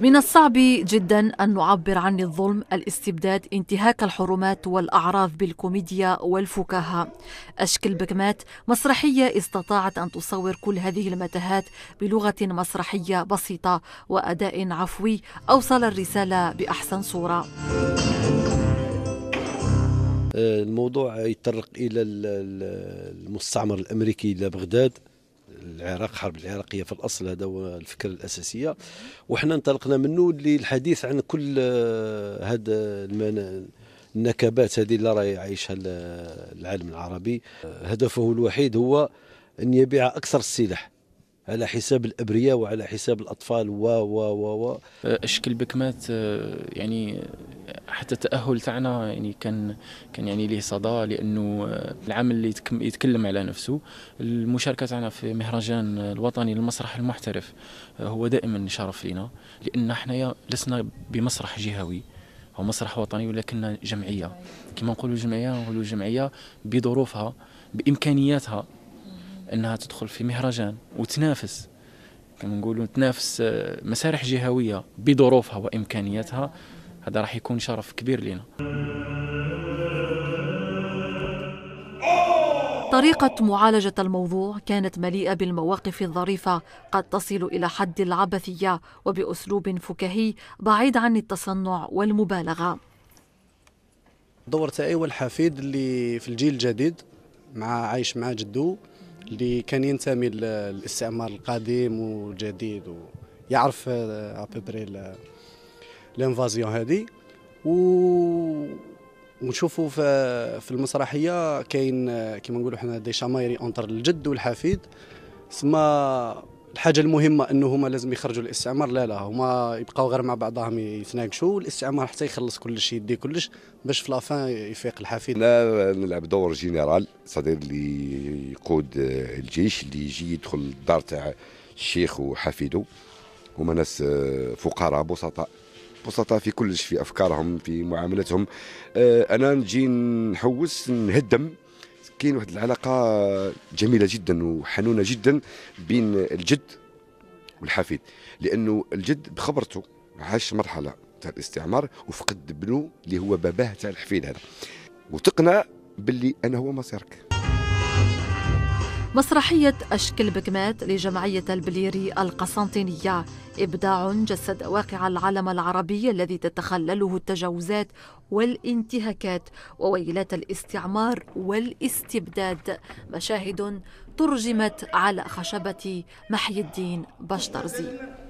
من الصعب جدا أن نعبر عن الظلم الاستبداد انتهاك الحرمات والأعراض بالكوميديا والفكاهة أشكل بكمات مسرحية استطاعت أن تصور كل هذه المتاهات بلغة مسرحية بسيطة وأداء عفوي أوصل الرسالة بأحسن صورة الموضوع يتطرق إلى المستعمر الأمريكي لبغداد العراق حرب العراقيه في الاصل هذا هو الفكره الاساسيه وحنا انطلقنا منه للحديث عن كل هذا آه، المنا آه، النكبات هذه اللي راهي عايشها العالم العربي آه، هدفه الوحيد هو ان يبيع اكثر السلاح على حساب الابرياء وعلى حساب الاطفال و و و و اشكل بكمات يعني حتى التاهل تاعنا يعني كان كان يعني ليه صدى لانه العمل اللي يتكلم على نفسه المشاركه تاعنا في مهرجان الوطني للمسرح المحترف آه، هو دائما شرف لنا لان حنايا لسنا بمسرح جهوي او مسرح وطني ولكن جمعيه كما نقولوا جمعيه نقولوا جمعيه بظروفها بامكانياتها انها تدخل في مهرجان وتنافس كما نقولوا تنافس آه، مسارح جهويه بظروفها وامكانياتها هذا راح يكون شرف كبير لنا طريقة معالجة الموضوع كانت مليئة بالمواقف الظريفة قد تصل إلى حد العبثية وبأسلوب فكاهي بعيد عن التصنع والمبالغة الدور تاعي هو الحفيد اللي في الجيل الجديد مع عايش مع جدو اللي كان ينتمي للاستعمار القديم والجديد ويعرف آه، ابيبري لانفازيون هذه و ونشوفوا في, في المسرحيه كاين كما نقولوا حنا دي شامايري اونتر الجد والحفيد سما الحاجه المهمه انه هما لازم يخرجوا الاستعمار لا لا هما يبقاو غير مع بعضهم يتناقشوا والاستعمار حتى يخلص كلش يدي كلش باش في لافان يفيق الحفيد انا نلعب دور جنرال صدير اللي يقود الجيش اللي يجي يدخل الدار تاع الشيخ وحفيده هما ناس فقراء بسطاء بسطاء في كلش في افكارهم في معاملتهم آه، انا نجي نحوس نهدم كاين واحد العلاقه جميله جدا وحنونه جدا بين الجد والحفيد لانه الجد بخبرته عاش مرحله تاع الاستعمار وفقد ابنه اللي هو باباه تاع الحفيد هذا وتقنع باللي انا هو مصيرك مسرحية أشكل بكمات لجمعية البليري القسنطينية إبداع جسد واقع العالم العربي الذي تتخلله التجاوزات والانتهاكات وويلات الاستعمار والاستبداد مشاهد ترجمت على خشبة محي الدين بشترزي